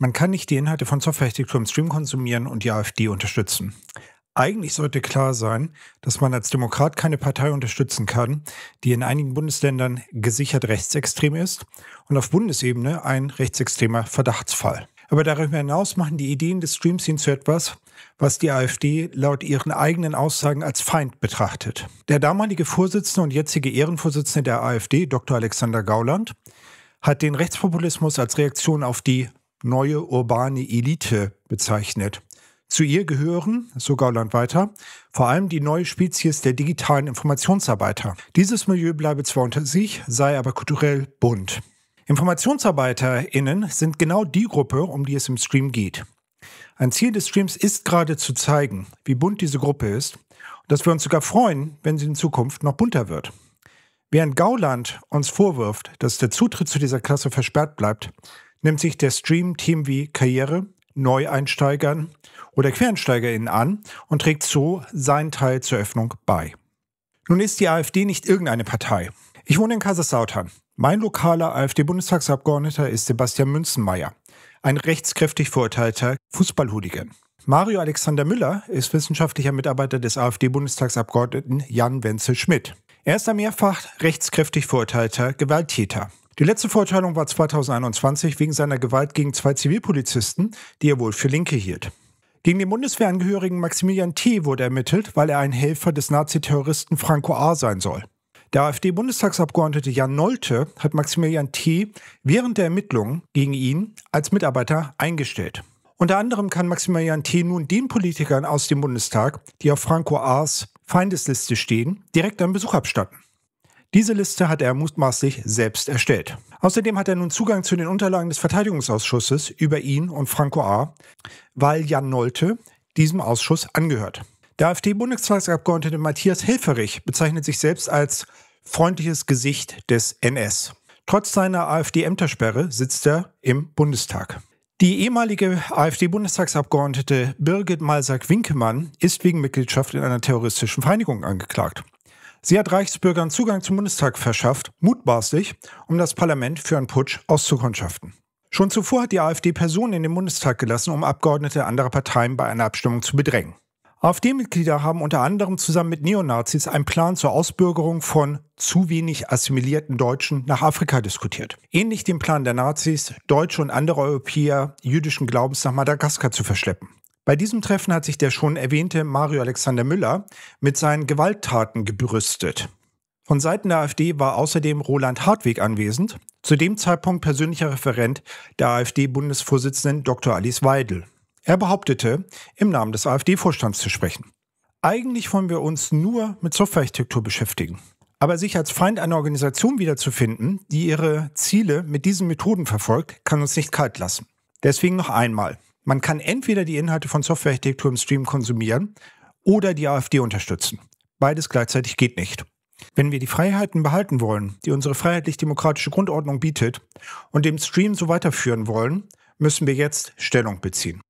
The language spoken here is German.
Man kann nicht die Inhalte von Softwarehechtigkeit im Stream konsumieren und die AfD unterstützen. Eigentlich sollte klar sein, dass man als Demokrat keine Partei unterstützen kann, die in einigen Bundesländern gesichert rechtsextrem ist und auf Bundesebene ein rechtsextremer Verdachtsfall. Aber darüber hinaus machen die Ideen des Streams ihn zu etwas, was die AfD laut ihren eigenen Aussagen als Feind betrachtet. Der damalige Vorsitzende und jetzige Ehrenvorsitzende der AfD, Dr. Alexander Gauland, hat den Rechtspopulismus als Reaktion auf die neue urbane Elite bezeichnet. Zu ihr gehören, so Gauland weiter, vor allem die neue Spezies der digitalen Informationsarbeiter. Dieses Milieu bleibe zwar unter sich, sei aber kulturell bunt. InformationsarbeiterInnen sind genau die Gruppe, um die es im Stream geht. Ein Ziel des Streams ist gerade zu zeigen, wie bunt diese Gruppe ist und dass wir uns sogar freuen, wenn sie in Zukunft noch bunter wird. Während Gauland uns vorwirft, dass der Zutritt zu dieser Klasse versperrt bleibt, nimmt sich der Stream-Team wie Karriere, Neueinsteigern oder QuereinsteigerInnen an und trägt so seinen Teil zur Öffnung bei. Nun ist die AfD nicht irgendeine Partei. Ich wohne in Kaiserslautern. Mein lokaler AfD-Bundestagsabgeordneter ist Sebastian Münzenmeier, ein rechtskräftig verurteilter Fußballhooligan. Mario Alexander Müller ist wissenschaftlicher Mitarbeiter des AfD-Bundestagsabgeordneten Jan Wenzel Schmidt. Er ist ein mehrfach rechtskräftig verurteilter Gewalttäter die letzte Verurteilung war 2021 wegen seiner Gewalt gegen zwei Zivilpolizisten, die er wohl für Linke hielt. Gegen den Bundeswehrangehörigen Maximilian T. wurde ermittelt, weil er ein Helfer des Naziterroristen Franco A. sein soll. Der AfD-Bundestagsabgeordnete Jan Nolte hat Maximilian T. während der Ermittlungen gegen ihn als Mitarbeiter eingestellt. Unter anderem kann Maximilian T. nun den Politikern aus dem Bundestag, die auf Franco A.s Feindesliste stehen, direkt einen Besuch abstatten. Diese Liste hat er mutmaßlich selbst erstellt. Außerdem hat er nun Zugang zu den Unterlagen des Verteidigungsausschusses über ihn und Franco A., weil Jan Nolte diesem Ausschuss angehört. Der AfD-Bundestagsabgeordnete Matthias Hilferich bezeichnet sich selbst als freundliches Gesicht des NS. Trotz seiner AfD-Ämtersperre sitzt er im Bundestag. Die ehemalige AfD-Bundestagsabgeordnete Birgit Malsack-Winkemann ist wegen Mitgliedschaft in einer terroristischen Vereinigung angeklagt. Sie hat Reichsbürgern Zugang zum Bundestag verschafft, mutmaßlich, um das Parlament für einen Putsch auszukundschaften. Schon zuvor hat die AfD Personen in den Bundestag gelassen, um Abgeordnete anderer Parteien bei einer Abstimmung zu bedrängen. AfD-Mitglieder haben unter anderem zusammen mit Neonazis einen Plan zur Ausbürgerung von zu wenig assimilierten Deutschen nach Afrika diskutiert. Ähnlich dem Plan der Nazis, Deutsche und andere Europäer jüdischen Glaubens nach Madagaskar zu verschleppen. Bei diesem Treffen hat sich der schon erwähnte Mario Alexander Müller mit seinen Gewalttaten gebrüstet. Von Seiten der AfD war außerdem Roland Hartwig anwesend, zu dem Zeitpunkt persönlicher Referent der AfD-Bundesvorsitzenden Dr. Alice Weidel. Er behauptete, im Namen des AfD-Vorstands zu sprechen. Eigentlich wollen wir uns nur mit Softwarearchitektur beschäftigen. Aber sich als Feind einer Organisation wiederzufinden, die ihre Ziele mit diesen Methoden verfolgt, kann uns nicht kalt lassen. Deswegen noch einmal. Man kann entweder die Inhalte von Softwarearchitektur im Stream konsumieren oder die AfD unterstützen. Beides gleichzeitig geht nicht. Wenn wir die Freiheiten behalten wollen, die unsere freiheitlich-demokratische Grundordnung bietet, und dem Stream so weiterführen wollen, müssen wir jetzt Stellung beziehen.